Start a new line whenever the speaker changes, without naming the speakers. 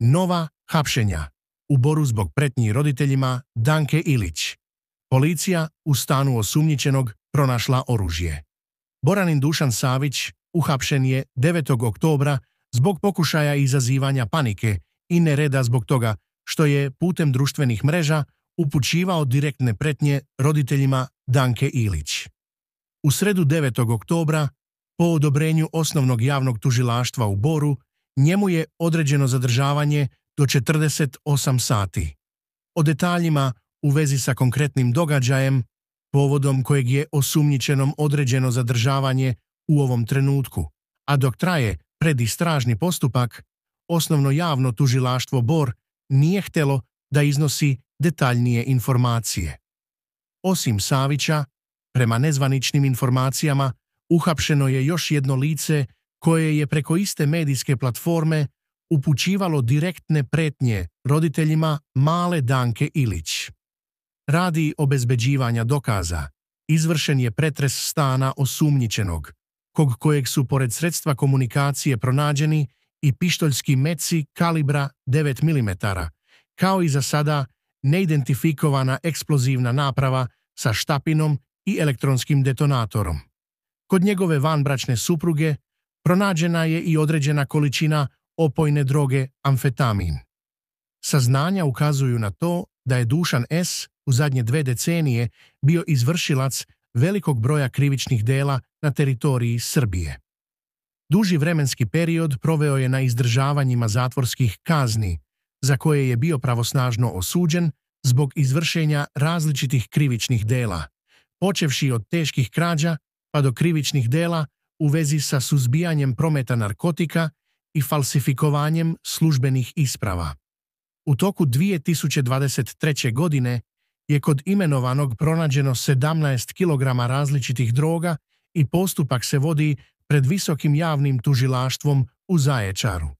Nova hapšenja u boru zbog pretnji roditeljima Danke Ilić. Policija u stanu osumnjičenog pronašla oružje. Boranin Dušan Savić uhapšen je 9. oktobra zbog pokušaja izazivanja panike i nereda zbog toga što je putem društvenih mreža upućivao direktne pretnje roditeljima Danke Ilić. U sredu 9. oktobra, po odobrenju Osnovnog javnog tužilaštva u Boru, njemu je određeno zadržavanje do 48 sati. O detaljima u vezi sa konkretnim događajem, povodom kojeg je osumnjičenom određeno zadržavanje u ovom trenutku, a dok traje predistražni postupak, osnovno javno tužilaštvo BOR nije htjelo da iznosi detaljnije informacije. Osim Savića, prema nezvaničnim informacijama, uhapšeno je još jedno lice koje je preko iste medijske platforme upućivalo direktne pretnje roditeljima male Danke Ilić. Radi obezbeđivanja dokaza, izvršen je pretres stana osumnjičenog, kog kojeg su pored sredstva komunikacije pronađeni i pištoljski meci kalibra 9 mm, kao i za sada neidentifikovana eksplozivna naprava sa štapinom i elektronskim detonatorom. Kod njegove vanbračne supruge pronađena je i određena količina opojne droge amfetamin. Saznanja ukazuju na to da je Dušan S. u zadnje dve decenije bio izvršilac velikog broja krivičnih dela na teritoriji Srbije. Duži vremenski period proveo je na izdržavanjima zatvorskih kazni, za koje je bio pravosnažno osuđen zbog izvršenja različitih krivičnih dela, počevši od teških krađa pa do krivičnih dela u vezi sa suzbijanjem prometa narkotika i falsifikovanjem službenih isprava. U toku 2023. godine je kod imenovanog pronađeno 17 kg različitih droga i postupak se vodi pred visokim javnim tužilaštvom u Zaječaru.